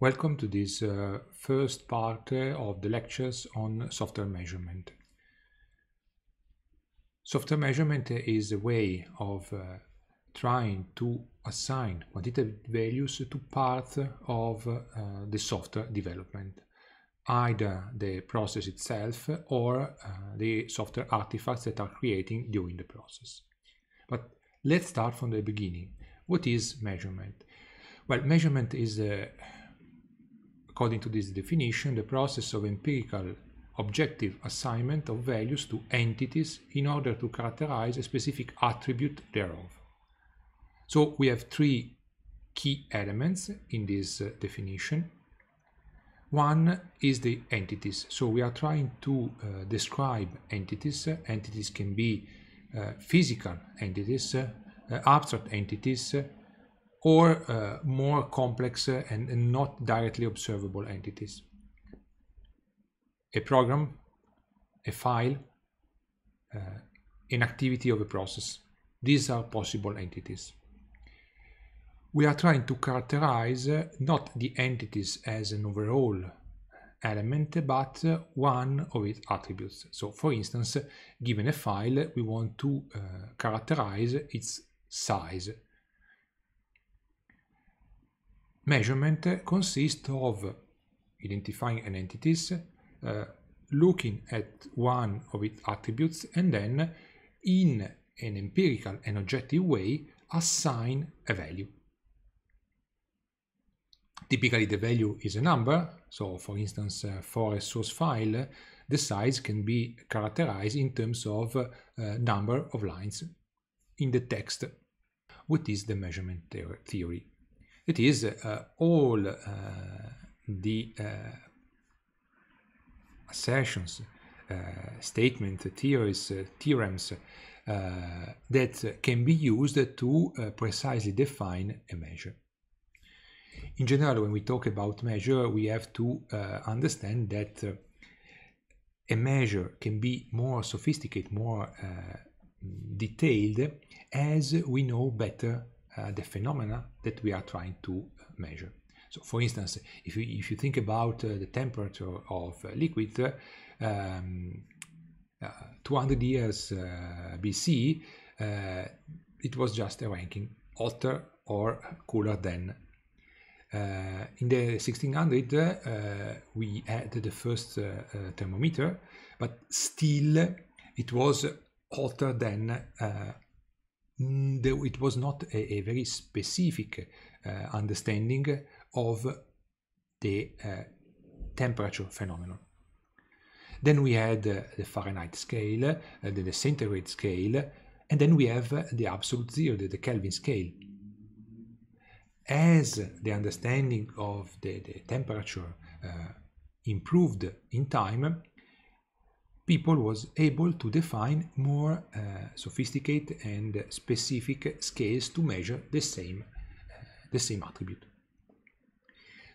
Welcome to this uh, first part uh, of the lectures on software measurement. Software measurement is a way of uh, trying to assign quantitative values to parts of uh, the software development, either the process itself or uh, the software artifacts that are creating during the process. But let's start from the beginning. What is measurement? Well, measurement is a According to this definition, the process of empirical objective assignment of values to entities in order to characterize a specific attribute thereof. So we have three key elements in this uh, definition. One is the entities. So we are trying to uh, describe entities. Entities can be uh, physical entities, uh, abstract entities, or uh, more complex and, not directly observable entities. A program, a file, uh, an activity of a process. These are possible entities. We are trying to characterize uh, not the entities as an overall element, but uh, one of its attributes. So, for instance, given a file, we want to uh, characterize its size, Measurement consists of identifying an entities, uh, looking at one of its attributes, and then in an empirical and objective way assign a value. Typically the value is a number, so for instance uh, for a source file the size can be characterized in terms of uh, number of lines in the text. What is the measurement theory? it is uh, all uh, the uh, assertions, uh, statements, theories, uh, theorems uh, that can be used to precisely define a measure. In general, when we talk about measure, we have to understand that a measure can be more sophisticated, more detailed, as we know better uh, the phenomena that we are trying to uh, measure. So for instance, if you, if you think about uh, the temperature of uh, liquid, um, uh, 200 years BC, it was just a ranking hotter or cooler than. in the 1600, we had the first thermometer, but still it was hotter than Mm, it was not a, a very specific uh, understanding of the uh, temperature phenomenon. Then we had uh, the Fahrenheit scale, the centigrade scale, and then we have the absolute zero, the, the Kelvin scale. As the understanding of the, the temperature uh, improved in time, people was able to define more uh, sophisticated and specific scales to measure the same, uh, the same attribute.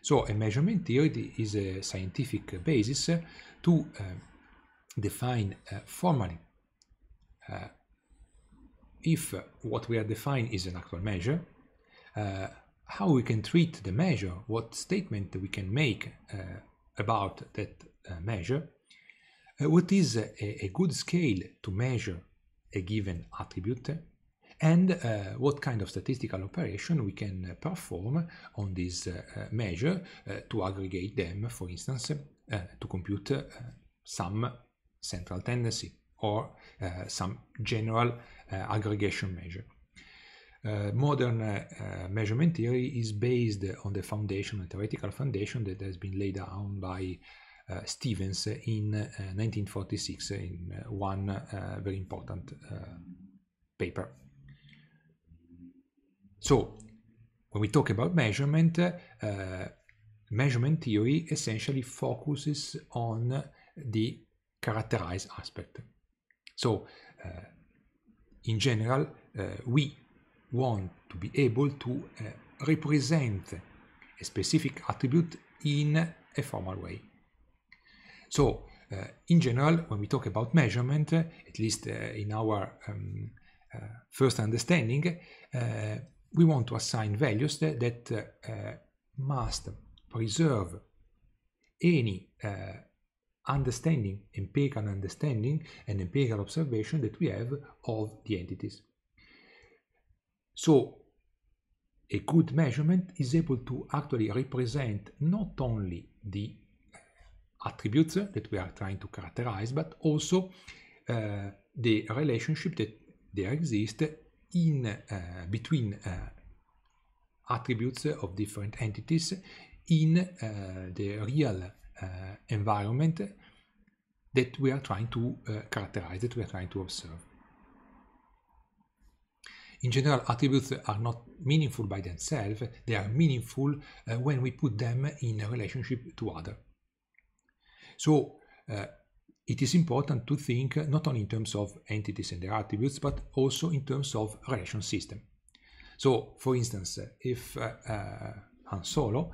So a measurement theory is a scientific basis to uh, define uh, formally uh, if what we are defining is an actual measure, uh, how we can treat the measure, what statement we can make about that measure, what is a, a good scale to measure a given attribute, and uh, what kind of statistical operation we can uh, perform on this uh, uh, measure uh, to aggregate them, for instance, uh, to compute some central tendency or some general aggregation measure. modern measurement theory is based on the foundation, the theoretical foundation that has been laid down by Eh, Stevens in 1946 in eh, one eh, very important paper. So when we talk about measurement, measurement theory essentially focuses on the characterized aspect. So in general, we want to be able to represent a specific attribute in a formal way. So uh, in general, when we talk about measurement, at least uh, in our um, uh, first understanding, we want to assign values that, that must preserve any understanding, empirical understanding and empirical observation that we have of the entities. So a good measurement is able to actually represent not only the attributes that we are trying to characterize, but also uh, the relationship that there exists in uh, between eh, attributes of different entities in the real environment that we are trying to characterize, that we are trying to observe. In general, attributes are not meaningful by themselves, they are meaningful uh, when we put them in a relationship to other. So uh, it is important to think not only in terms of entities and their attributes, but also in terms of relation system. So, for instance, if uh, uh, Han Solo,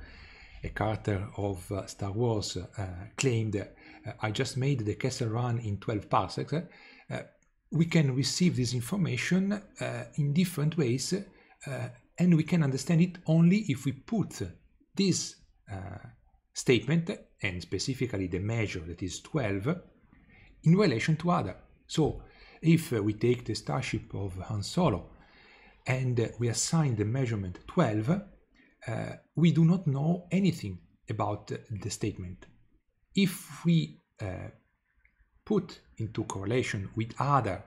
a character of uh, Star Wars, uh, claimed, uh, I just made the castle run in 12 parsecs, uh, we can receive this information in different ways and we can understand it only if we put this statement, and specifically the measure that is 12, in relation to other. So if we take the starship of Han Solo and we assign the measurement 12, uh, we do not know anything about the statement. If we uh, put into correlation with other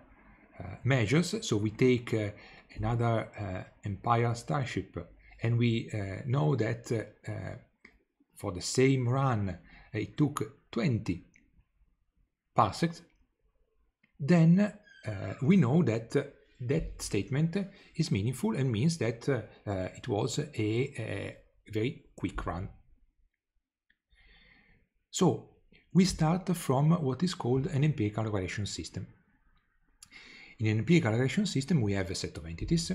uh, measures, so we take uh, another uh, Empire starship and we uh, know that for the same run it took 20 parsecs, then uh, we know that uh, that statement is meaningful and means that uh, uh, it was a, a, very quick run. So we start from what is called an empirical regression system. In an empirical regression system, we have a set of entities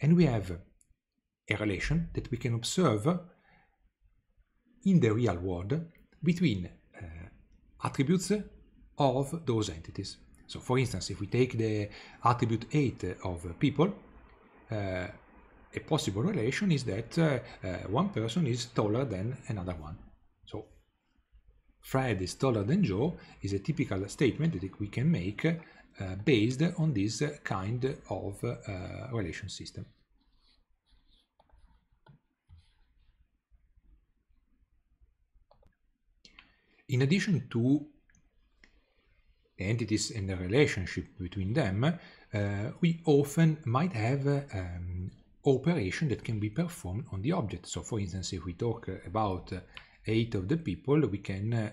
and we have a relation that we can observe in the real world between uh, attributes of those entities. So for instance, if we take the attribute 8 of people, uh, a possible relation is that uh, uh one person is taller than another one. So Fred is taller than Joe is a typical statement that we can make uh, based on this kind of uh, relation system. in addition to the entities and the relationship between them, uh, we often might have uh, um, operation that can be performed on the object. So for instance, if we talk about uh, eight of the people, we can uh,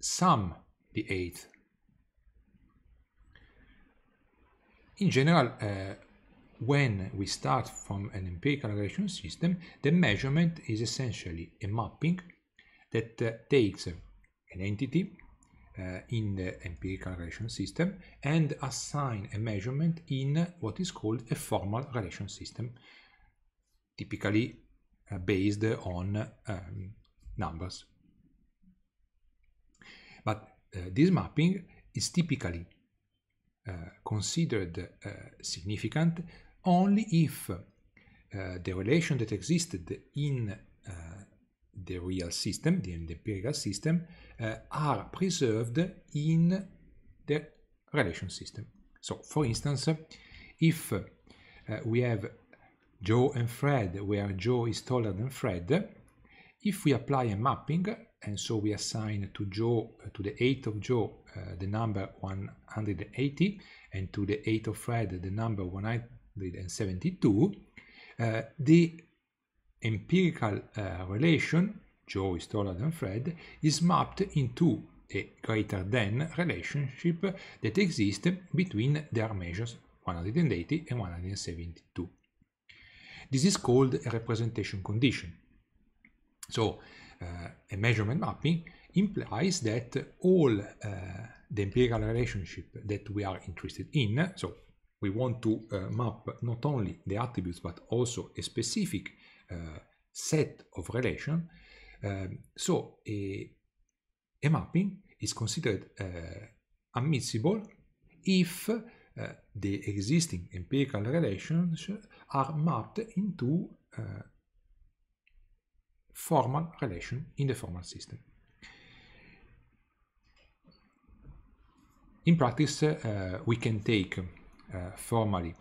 sum the eight. In general, uh, when we start from an empirical relation system, the measurement is essentially a mapping that uh, takes an entity uh, in the empirical relation system and assign a measurement in what is called a formal relation system, typically uh, based on um, numbers. But this mapping is typically uh, considered uh, significant only if uh, the relation that existed in the real system, the empirical system, uh, are preserved in the relation system. So, for instance, if uh, we have Joe and Fred, where Joe is taller than Fred, if we apply a mapping, and so we assign to Joe, uh, to the 8th of Joe, uh, the number 180, and to the 8th of Fred, the number 172, uh, the empirical uh, relation, Joe is taller than Fred, is mapped into a greater than relationship that exists between their measures 180 and 172. This is called a representation condition. So uh, a measurement mapping implies that all uh, the empirical relationship that we are interested in, so we want to uh, map not only the attributes but also a specific uh, set of relation. Um, so a, a, mapping is considered uh, admissible if uh, the existing empirical relations are mapped into uh, formal relation in the formal system. In practice, uh, we can take uh, formally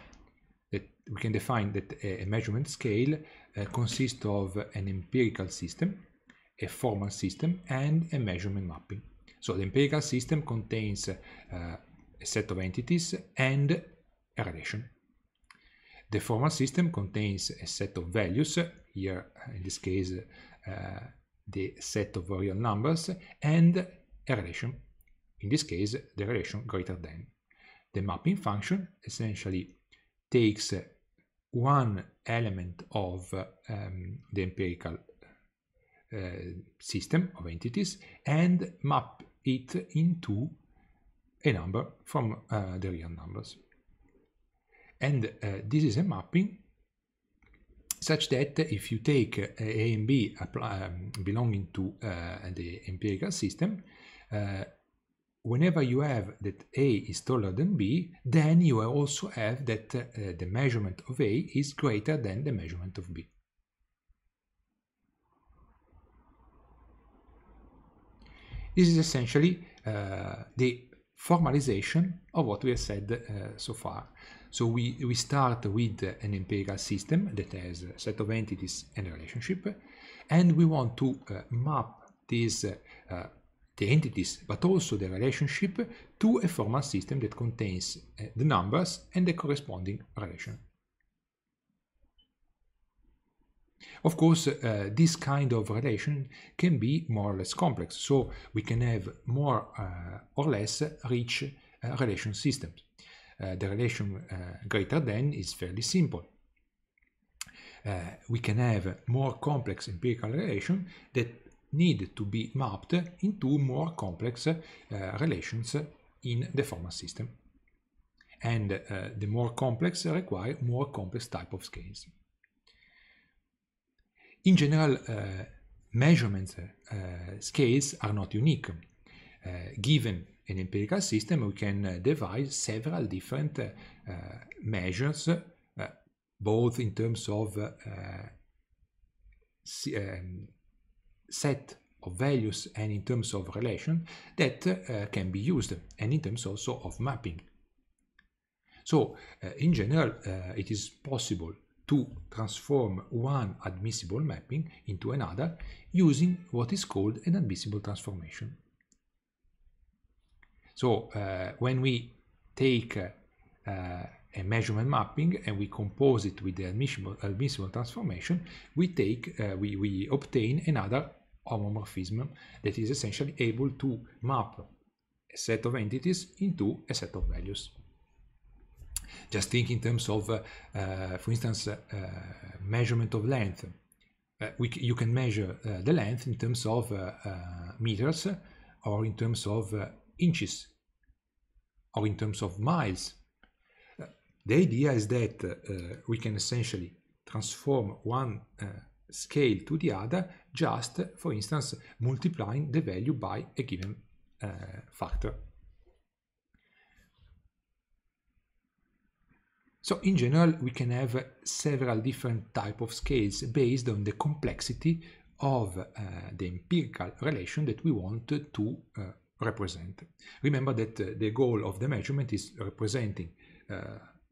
we can define that a measurement scale uh, consists of an empirical system, a formal system, and a measurement mapping. So the empirical system contains uh, a set of entities and a relation. The formal system contains a set of values, here in this case uh, the set of real numbers, and a relation, in this case the relation greater than. The mapping function essentially takes uh, one element of um, the empirical uh, system of entities and map it into a number from uh, the real numbers. And uh, this is a mapping such that if you take uh, A and B apply, um, belonging to uh, the empirical system, uh, whenever you have that A is taller than B, then you also have that uh, the measurement of A is greater than the measurement of B. This is essentially uh, the formalization of what we have said uh, so far. So we, we start with an empirical system that has a set of entities and a relationship, and we want to uh, map these uh, the entities, but also the relationship to a formal system that contains uh, the numbers and the corresponding relation. Of course, uh, this kind of relation can be more or less complex, so we can have more uh, or less rich relation systems. the relation greater than is fairly simple. we can have more complex empirical relation that need to be mapped into more complex uh, relations in the formal system. And uh, the more complex require more complex type of scales. In general, uh, measurements scales are not unique. given an empirical system, we can devise several different measures both in terms of uh, um, set of values and in terms of relation that uh, can be used and in terms also of mapping. So uh, in general, uh, it is possible to transform one admissible mapping into another using what is called an admissible transformation. So uh, when we take uh, uh, a measurement mapping and we compose it with the admissible, admissible transformation, we take, uh, we, we obtain another homomorphism that is essentially able to map a set of entities into a set of values. Just think in terms of, uh, uh, for instance, uh, uh, measurement of length. Uh, we, you can measure the length in terms of meters or in terms of inches or in terms of miles the idea is that uh, we can essentially transform one uh, scale to the other just, for instance, multiplying the value by a given uh, factor. So in general, we can have several different type of scales based on the complexity of uh, the empirical relation that we want to uh, represent. Remember that uh, the goal of the measurement is representing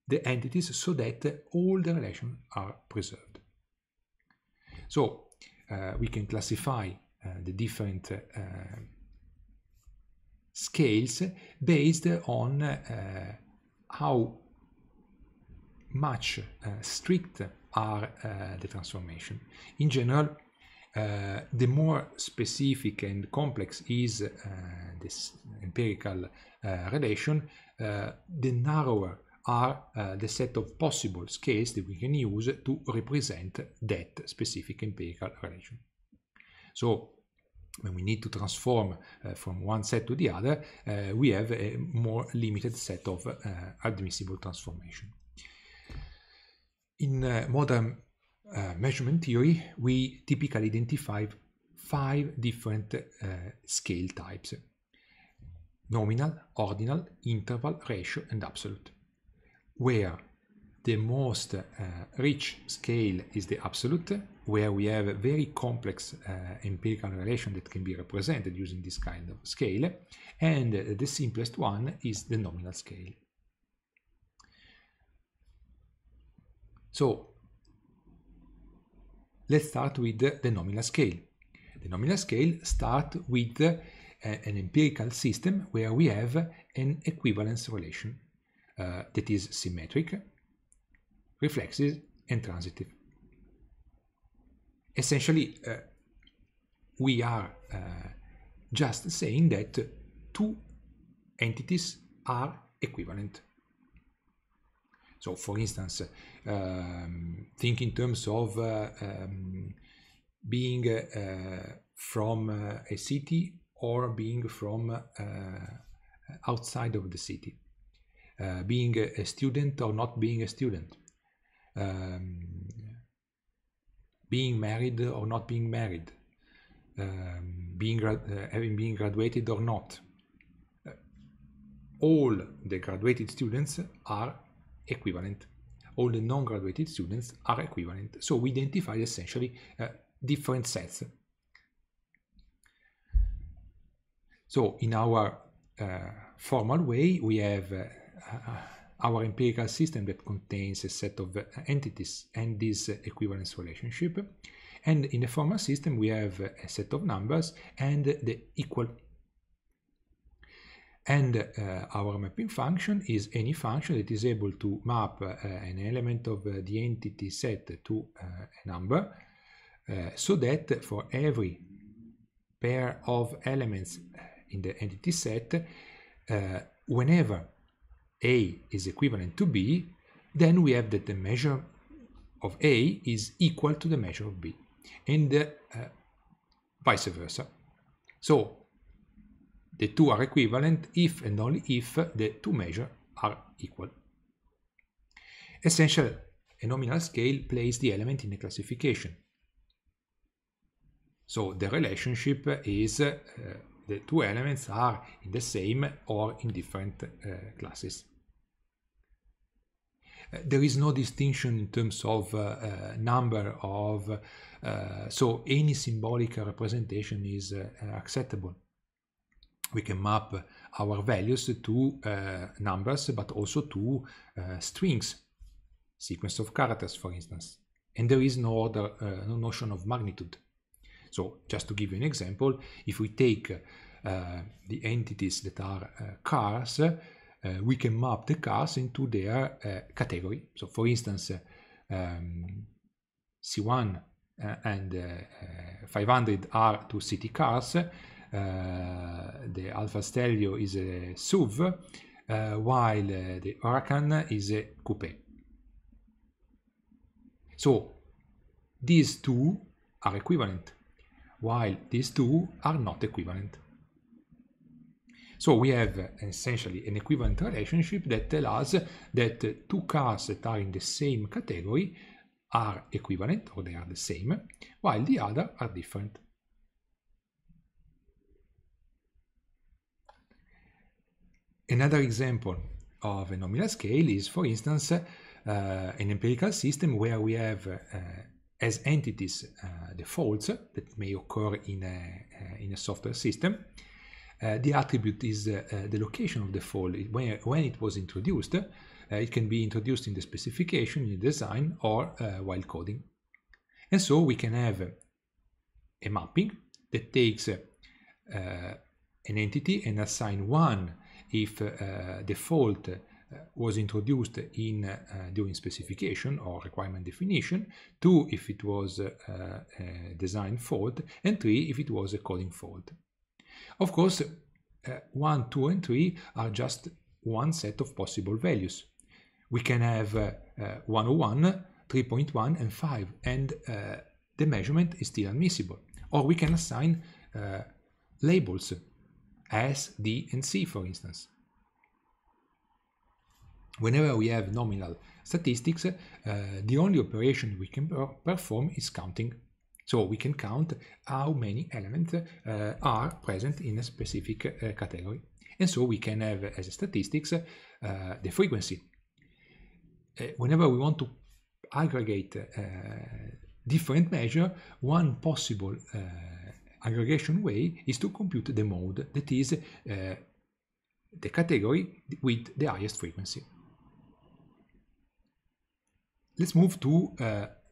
the entities so that all the relations are preserved. So uh, we can classify uh, the different uh, scales based on uh, how much uh, strict are uh, the transformation. In general, the more specific and complex is this empirical relation, the narrower are uh, the set of possible scales that we can use to represent that specific empirical relation. So when we need to transform uh, from one set to the other, uh, we have a more limited set of admissible transformation. In modern measurement theory, we typically identify five different scale types nominal, ordinal, interval, ratio, and absolute where the most uh, rich scale is the absolute, where we have a very complex uh, empirical relation that can be represented using this kind of scale, and the simplest one is the nominal scale. So let's start with the nominal scale. The nominal scale starts with uh, an empirical system where we have an equivalence relation uh, that is symmetric, reflexive, and transitive. Essentially, uh, we are uh, just saying that two entities are equivalent. So, for instance, um, think in terms of uh, um, being uh, from uh, a city or being from outside of the city uh, being a, a, student or not being a student, um, being married or not being married, um, being uh, having been graduated or not. Uh, all the graduated students are equivalent. All the non-graduated students are equivalent. So we identify essentially uh, different sets. So in our uh, formal way, we have uh, our empirical system that contains a set of entities and this equivalence relationship. And in the formal system, we have a set of numbers and the equal. And uh, our mapping function is any function that is able to map uh, an element of uh, the entity set to uh, a number, uh, so that for every pair of elements in the entity set, uh, whenever a is equivalent to B, then we have that the measure of A is equal to the measure of B, and uh, vice versa. So the two are equivalent if and only if the two measures are equal. Essential, a nominal scale plays the element in a classification. So the relationship is uh, the two elements are in the same or in different uh, classes there is no distinction in terms of uh, uh, number of, uh, so any symbolic representation is acceptable. We can map our values to numbers, but also to strings, sequence of characters, for instance. And there is no other no notion of magnitude. So just to give you an example, if we take uh, the entities that are uh, cars, Eh, we can map the cars into their eh, category. So for instance, um, ehm, C1 eh, and 500 are two city cars, the Alfa Stelvio is a SUV, while the Huracan is a coupe. So these two are equivalent, while these two are not equivalent. So we have eh, essentially an equivalent relationship that tells us that two cars that are in the same category are equivalent or they are the same, while the other are different. Another example of a nominal scale is, for instance, uh, an empirical system where we have uh, as entities uh, the faults that may occur in a, in a software system, uh, the attribute is uh, uh, the location of the fold When, when it was introduced, it can be introduced in the specification, in the design, or while coding. And so we can have a mapping that takes an entity and assign one if the fault was introduced in uh, during specification or requirement definition, two if it was uh, a design fault, and three if it was a coding fault. Of course, uh, 1, 2 and 3 are just one set of possible values. We can have uh, uh, 101, 3.1 and 5 and uh, the measurement is still admissible. Or we can assign uh, labels S, D and C for instance. Whenever we have nominal statistics, uh, the only operation we can perform is counting so we can count how many elements uh, are present in a specific uh, category. And so we can have as a statistics uh, the frequency. Uh, whenever we want to aggregate uh, different measure, one possible uh, aggregation way is to compute the mode, that is the category with the highest frequency. Let's move to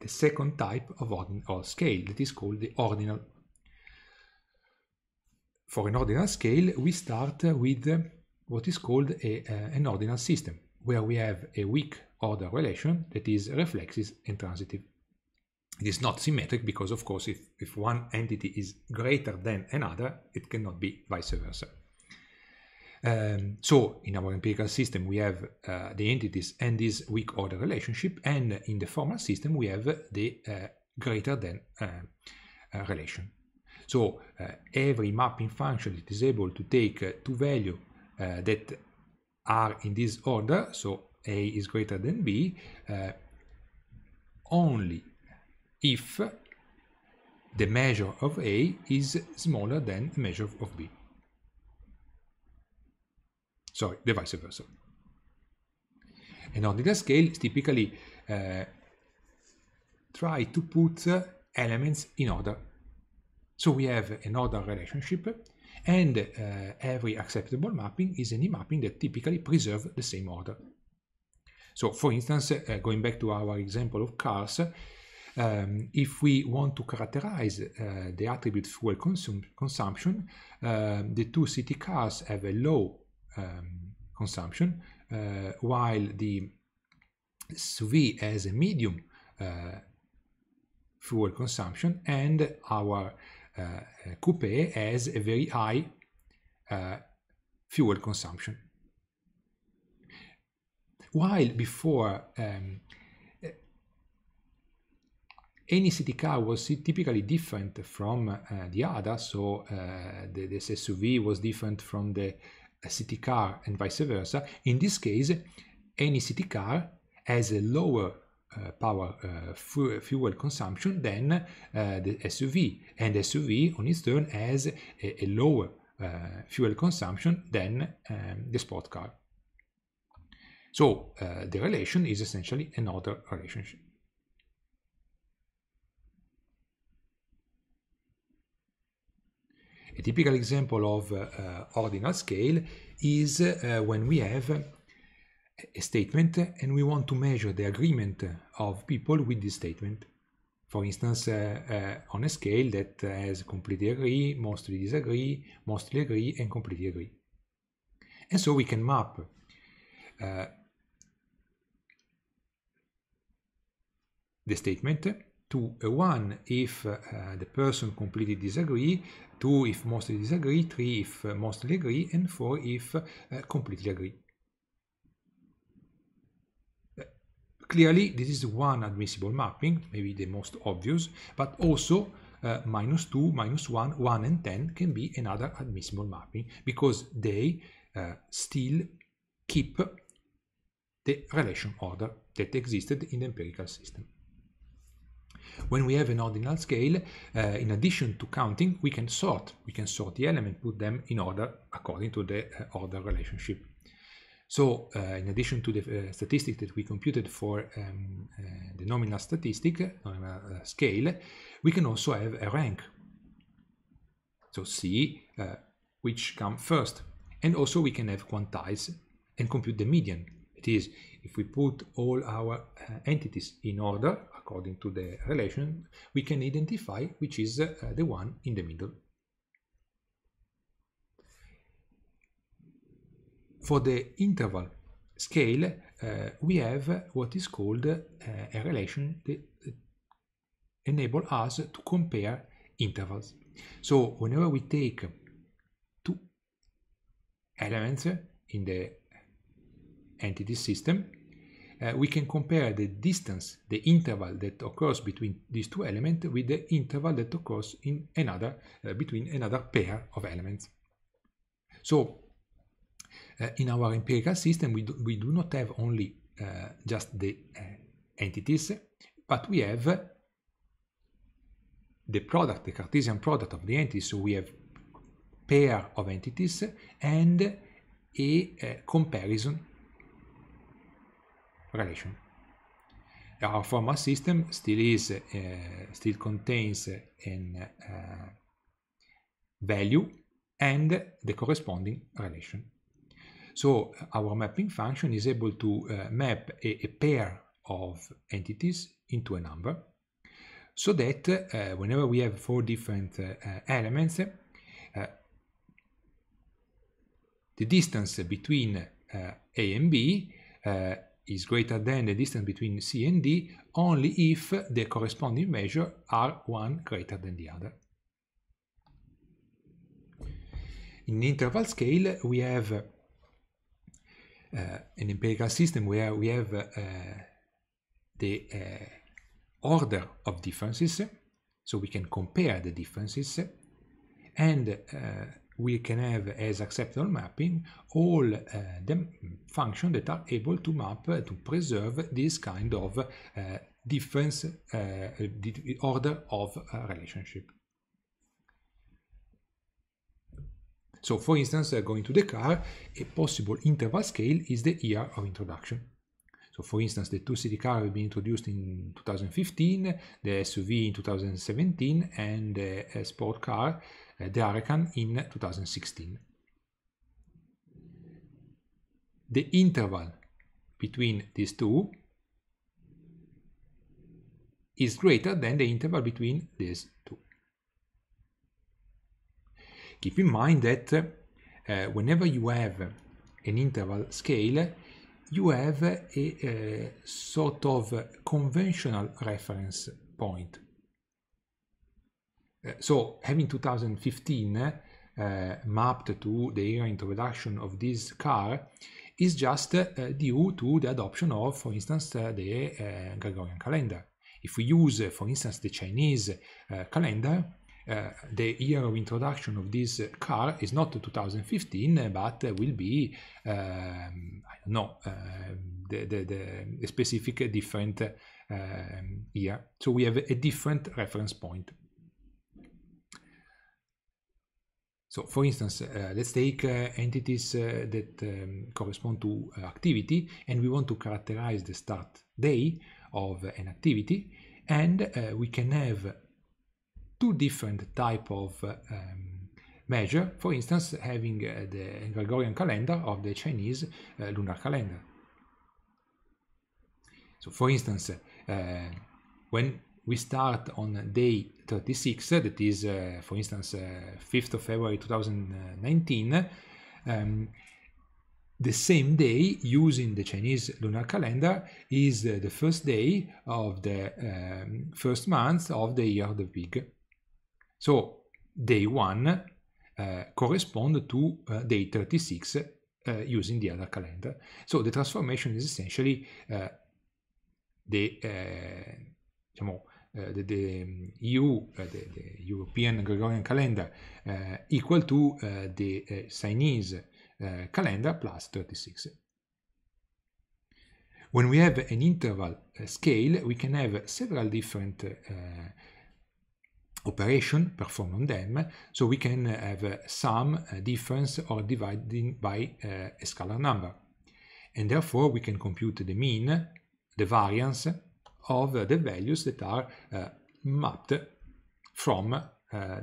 the second type of ordinal scale that is called the ordinal. For an ordinal scale, we start with what is called a, uh, an ordinal system, where we have a weak order relation that is reflexive and transitive. It is not symmetric because, of course, if, if one entity is greater than another, it cannot be vice versa. Um, so in our empirical system, we have uh, the entities and this weak order relationship, and in the formal system, we have the uh, greater than uh, uh relation. So uh, every mapping function that is able to take uh, two values that are in this order, so A is greater than B, only if the measure of A is smaller than the measure of B sorry, the vice versa. And on this data scale, it's typically uh, try to put uh, elements in order. So we have an order relationship, and uh, every acceptable mapping is any mapping that typically preserves the same order. So for instance, uh, going back to our example of cars, um, if we want to characterize uh, the attribute fuel consum consumption, uh, the two city cars have a low um, consumption, uh, while the sous has a medium uh, fuel consumption and our uh, coupe has a very high fuel consumption. While before um, any city car was typically different from uh, the other, so uh, the, the SUV was different from the a city car and vice versa, in this case, any city car has a lower uh, power uh, fuel consumption than uh, the SUV, and SUV on its turn has a, a lower uh, fuel consumption than um, the sport car. So uh, the relation is essentially another relationship. A typical example of ordinal uh, scale is uh, when we have a statement and we want to measure the agreement of people with this statement. For instance, uh, on a scale that has completely agree, mostly disagree, mostly agree, and completely agree. And so we can map the statement to a 1 if uh, the person completely disagree, 2 if mostly disagree, 3 if uh, mostly agree, and 4 if uh, completely agree. Uh, clearly, this is one admissible mapping, maybe the most obvious, but also uh, minus 2, minus 1, 1 and 10 can be another admissible mapping because they uh, still keep the relation order that existed in the empirical system. When we have an ordinal scale, uh, in addition to counting, we can sort. We can sort the element, put them in order according to the uh, order relationship. So uh, in addition to the uh, statistic that we computed for um, uh, the nominal statistic, nominal uh, scale, we can also have a rank. So see uh, which come first. And also we can have quantize and compute the median. It is if we put all our uh, entities in order, according to the relation, we can identify which is uh, the one in the middle. For the interval scale, uh, we have what is called uh, a relation that enable us to compare intervals. So whenever we take two elements in the entity system, uh, we can compare the distance, the interval that occurs between these two elements with the interval that occurs in another, uh, between another pair of elements. So uh, in our empirical system, we do, we do not have only uh, just the uh, entities, but we have the product, the Cartesian product of the entities. So we have pair of entities and a comparison relation. Our formal system still is eh, still contains an eh, value and the corresponding relation. So our mapping function is able to uh, map a, a, pair of entities into a number so that uh, whenever we have four different uh, elements, the distance between A and B is greater than the distance between C and D only if the corresponding measure are one greater than the other. In interval scale, we have uh, uh, an empirical system where we have uh, the uh, order of differences, so we can compare the differences, and uh, we can have as acceptable mapping all eh, the functions that are able to map, eh, to preserve this kind of eh, difference, the order of relationship. So for instance, uh, going to the car, a possible interval scale is the year of introduction. So for instance, the two-city car will be introduced in 2015, the SUV in 2017, and the uh, sport car Eh, the Hurricane in 2016. The interval between these two is greater than the interval between these two. Keep in mind that uh, whenever you have an interval scale, you have a, a eh, sort of conventional reference point Eh, so having 2015 eh, eh, mapped to the era introduction of this car is just due to the adoption of, for instance, the Gregorian calendar. If we use, for instance, the Chinese calendar, uh, the year of introduction of this car is not 2015 but will be um, I don't know ehm, the, the, the, specific different year so we have a different reference point So for instance, uh, let's take uh, entities uh, that um, correspond to uh, activity and we want to characterize the start day of uh, an activity and uh, we can have two different type of um, measure, for instance having the Gregorian calendar of the Chinese lunar calendar. So for instance, when we start on day 36, that is, uh, for instance, uh, 5th of February 2019, um, the same day, using the Chinese lunar calendar, is uh, the first day of the um, first month of the year of the pig. So, day 1 uh, corresponds to uh, day 36 uh, using the other calendar. So, the transformation is essentially the, diciamo, the, eh, the, EU, eh, the, eh, the, European Gregorian calendar, equal to the Chinese calendar plus 36. When we have an interval scale, we can have several different operation performed on them, so we can have sum, difference, or dividing by uh, a scalar number. And therefore we can compute the mean, the variance, of the values that are uh, mapped from uh,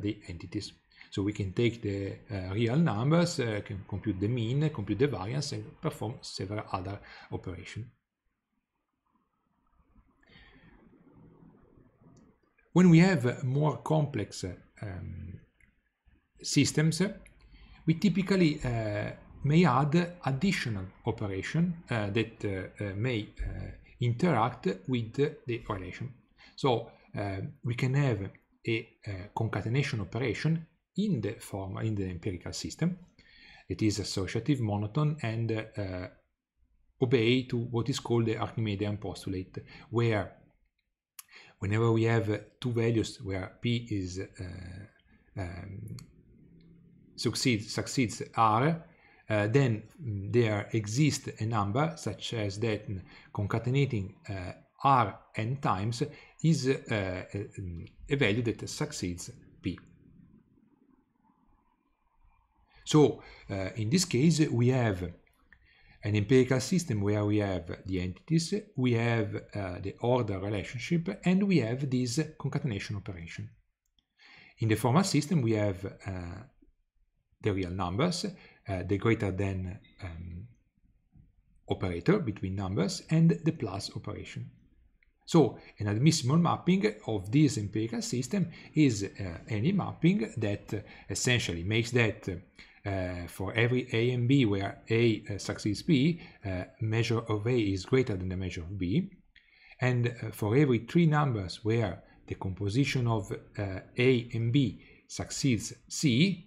the entities. So we can take the uh, real numbers, uh, can compute the mean, compute the variance, and perform several other operations. When we have more complex uh, um, systems, we typically may add additional operation that may interact with the relation. So uh, we can have a, a, eh, concatenation operation in the form in the empirical system. It is associative, monotone, and uh, obey to what is called the Archimedean postulate, where whenever we have two values where p is uh, um, succeeds succeeds r, uh, then mm, there exists a number such as that mm, concatenating uh, r n times is uh, uh mm, a value that succeeds p. So uh, in this case we have an empirical system where we have the entities, we have uh, the order relationship, and we have this concatenation operation. In the formal system we have the real numbers, uh, the greater than um, operator between numbers and the plus operation. So an admissible mapping of this empirical system is uh, any mapping that uh, essentially makes that uh, for every A and B where A uh, succeeds B, uh, measure of A is greater than the measure of B. And for every three numbers where the composition of A and B succeeds C,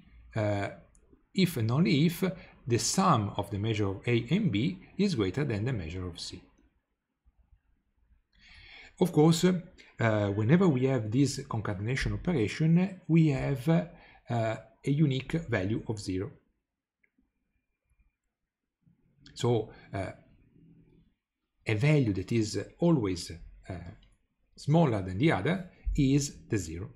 if and only if the sum of the measure of A and B is greater than the measure of C. Of course, uh, whenever we have this concatenation operation, we have uh, a unique value of zero. So uh, a value that is always uh, smaller than the other is the zero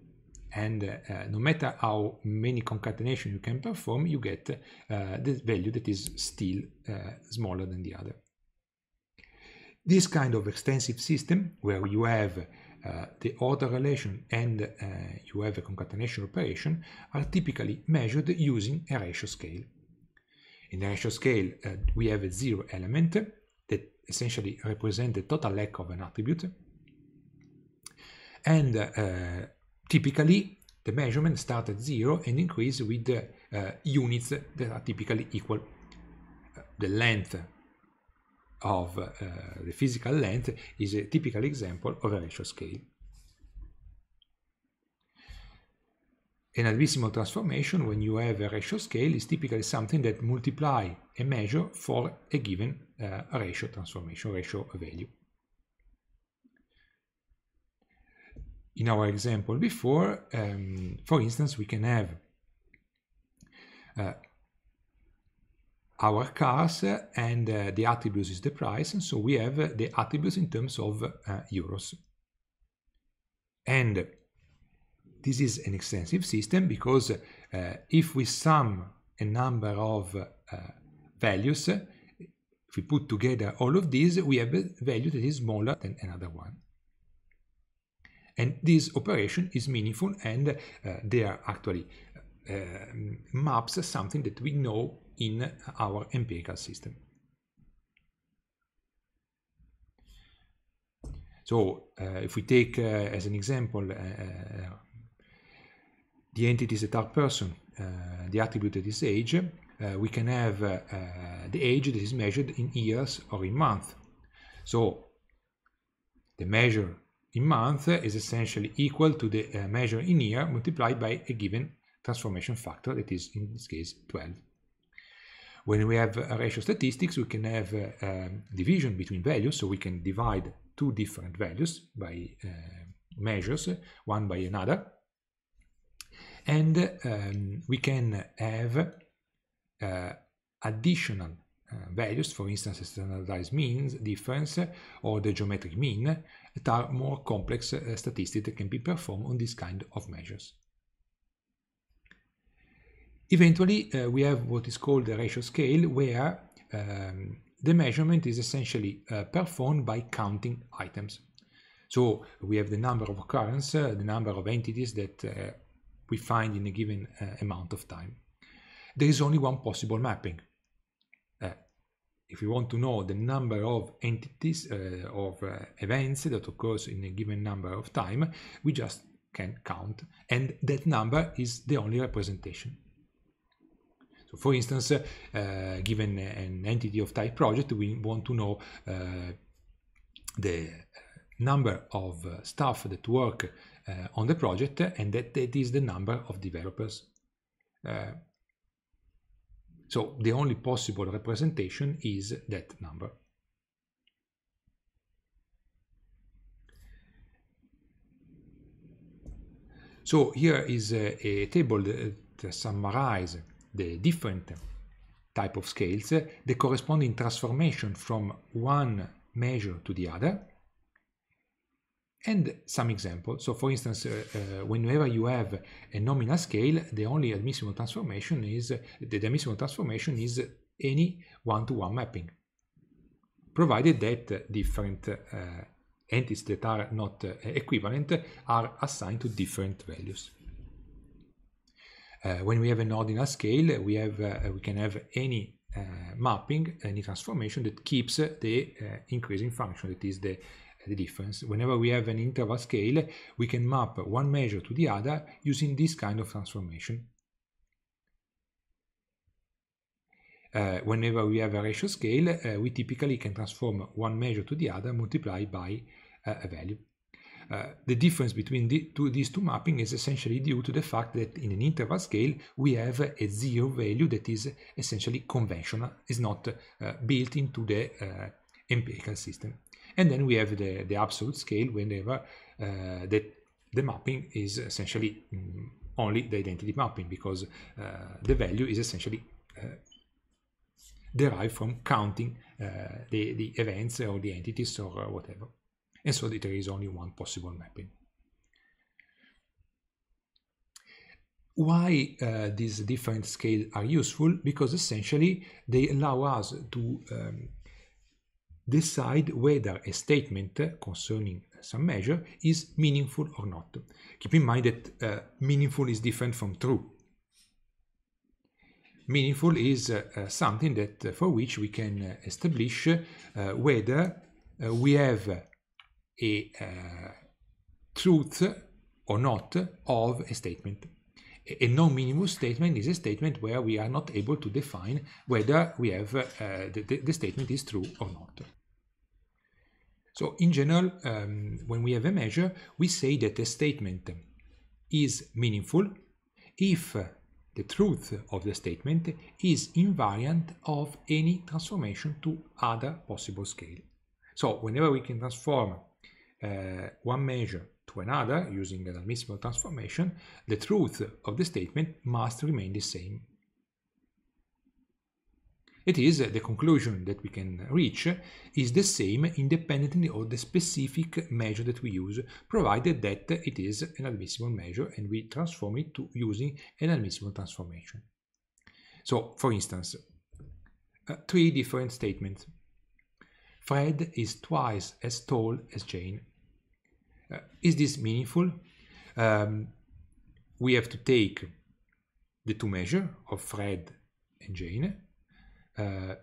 and uh, no matter how many concatenation you can perform, you get uh, the value that is still uh, smaller than the other. This kind of extensive system, where you have uh, the order relation and uh, you have a concatenation operation are typically measured using a ratio scale. In the ratio scale, uh, we have a zero element that essentially represents the total lack of an attribute. And Typically, the measurement starts at zero and increase with the uh, units that are typically equal. Uh, the length of uh, the physical length is a typical example of a ratio scale. An admissible transformation when you have a ratio scale is typically something that multiply a measure for a given uh, ratio transformation, ratio value. in our example before, um, for instance, we can have uh, our cars and uh, the attributes is the price, and so we have the attributes in terms of uh, euros. And this is an extensive system because uh, if we sum a number of uh, values, if we put together all of these, we have a value that is smaller than another one. And this operation is meaningful and uh, they are actually uh, maps something that we know in our empirical system. So uh, if we take uh, as an example uh, uh the entities that are person, uh, the attribute that is age, uh, we can have the age that is measured in years or in months. So the measure in month is essentially equal to the uh, measure in year multiplied by a given transformation factor that is in this case 12. When we have eh, ratio statistics we can have eh, um, division between values so we can divide two different values by uh, measures one by another and um, we can have additional values for instance standardized means difference or the geometric mean that are more complex uh, eh, statistics that can be performed on these kind of measures. Eventually, uh, we have what is called the ratio scale, where um, the measurement is essentially uh, performed by counting items. So we have the number of occurrences, uh, the number of entities that we find in a given amount of time. There is only one possible mapping, if we want to know the number of entities uh, of uh, events that occurs in a given number of time we just can count and that number is the only representation so for instance uh, given an entity of type project we want to know uh, the number of uh, staff that work uh, on the project and that, that is the number of developers so the only possible representation is that number. So here is a, a table that summarizes the different type of scales, the corresponding transformation from one measure to the other, and some examples. So for instance, uh, uh, whenever you have a nominal scale, the only admissible transformation is, the admissible transformation is any one-to-one -one mapping, provided that different uh, entities that are not uh, equivalent are assigned to different values. Uh, when we have an ordinal scale, we, have, uh, we can have any mapping, any transformation that keeps the increasing function, that is the the difference. Whenever we have an interval scale, we can map one measure to the other using this kind of transformation. Uh, whenever we have a ratio scale, uh, we typically can transform one measure to the other multiplied by uh, a value. Uh, the difference between the two, these two mapping is essentially due to the fact that in an interval scale we have a zero value that is essentially conventional, is not uh, built into the uh, empirical system. And then we have the, the absolute scale whenever uh, the, the mapping is essentially um, only the identity mapping because uh, the value is essentially uh, derived from counting the, the events or the entities or whatever. And so there is only one possible mapping. Why uh, these different scales are useful? Because essentially they allow us to um, decide whether a statement concerning some measure is meaningful or not. Keep in mind that uh, meaningful is different from true. Meaningful is uh, uh something that uh, for which we can uh, establish uh, whether we have a truth or not of a statement. A, non minimal statement is a statement where we are not able to define whether we have the, the statement is true or not. So in general, um, when we have a measure, we say that a statement is meaningful if the truth of the statement is invariant of any transformation to other possible scale. So whenever we can transform uh, one measure to another using an admissible transformation, the truth of the statement must remain the same it is the conclusion that we can reach is the same independently of the specific measure that we use, provided that it is an admissible measure and we transform it to using an admissible transformation. So, for instance, uh, three different statements. Fred is twice as tall as Jane. Uh, is this meaningful? Um, we have to take the two measures of Fred and Jane Eh,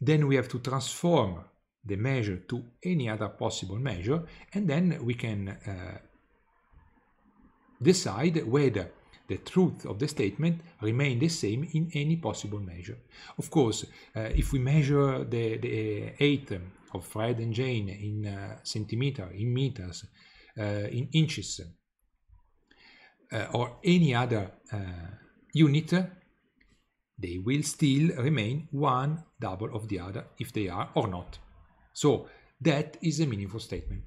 then we have to transform the measure to any other possible measure and then we can uh, decide whether the truth of the statement remain the same in any possible measure. Of course, uh, if we measure the, the height of Fred and Jane in uh, centimeter, in meters, uh, in inches, or any other unit, they will still remain one double of the other if they are or not. So that is a meaningful statement.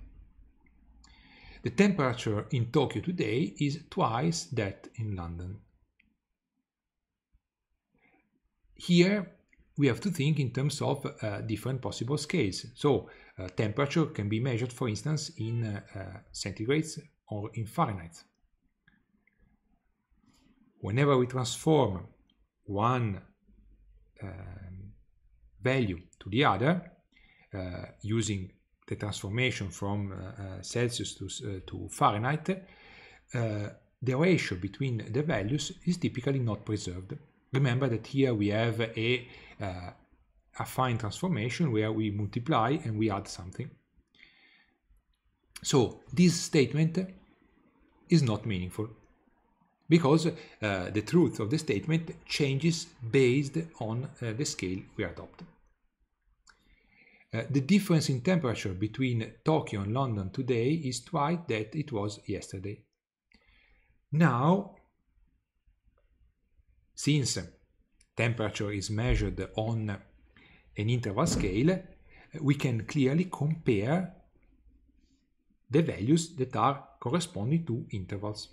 The temperature in Tokyo today is twice that in London. Here we have to think in terms of uh, different possible scales. So uh, temperature can be measured, for instance, in uh, uh centigrades or in Fahrenheit. Whenever we transform one um, value to the other uh, using the transformation from uh, uh Celsius to, uh, to Fahrenheit, uh, the ratio between the values is typically not preserved. Remember that here we have a uh, affine transformation where we multiply and we add something. So this statement is not meaningful because uh, the truth of the statement changes based on uh, the scale we adopt. Uh, the difference in temperature between Tokyo and London today is twice that it was yesterday. Now, since temperature is measured on an interval scale, we can clearly compare the values that are corresponding to intervals.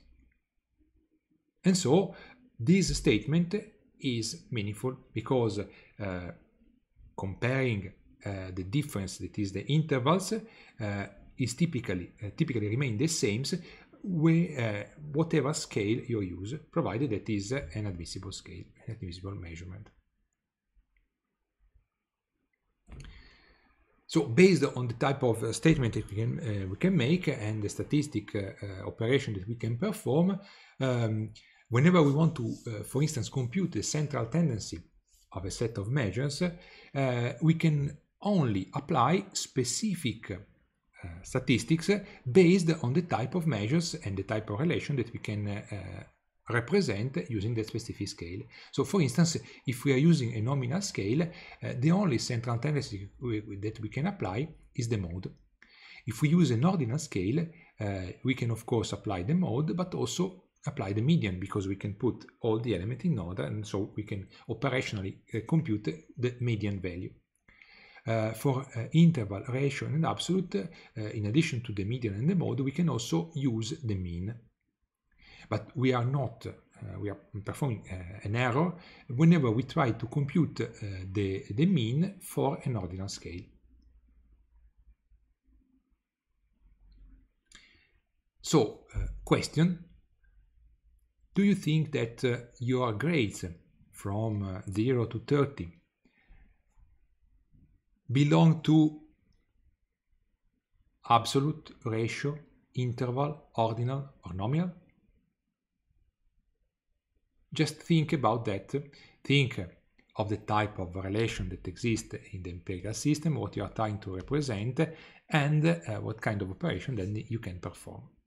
And so this statement is meaningful because uh, comparing uh, the difference that is the intervals uh, is typically uh, typically remain the same with, uh, whatever scale you use provided that is an admissible scale an admissible measurement So based on the type of uh, statement that we can, uh, we can make and the statistic uh, uh operation that we can perform, um, whenever we want to, uh, for instance, compute the central tendency of a set of measures, uh, we can only apply specific uh, statistics based on the type of measures and the type of relation that we can uh, uh, represent using the specific scale. So for instance, if we are using a nominal scale, uh, the only central tendency we, that we can apply is the mode. If we use an ordinal scale, we can of course apply the mode, but also apply the median because we can put all the element in order and so we can operationally uh, compute the median value. Uh, for uh, interval, ratio and absolute, in addition to the median and the mode, we can also use the mean. But we are not, we are performing an error whenever we try to compute the, the mean for an ordinal scale. So, question, do you think that uh, your grades from uh, 0 to 30 belong to absolute ratio, interval, ordinal or nominal? Just think about that. Think of the type of relation that exists in the empirical system, what you are trying to represent, and uh, what kind of operation then you can perform.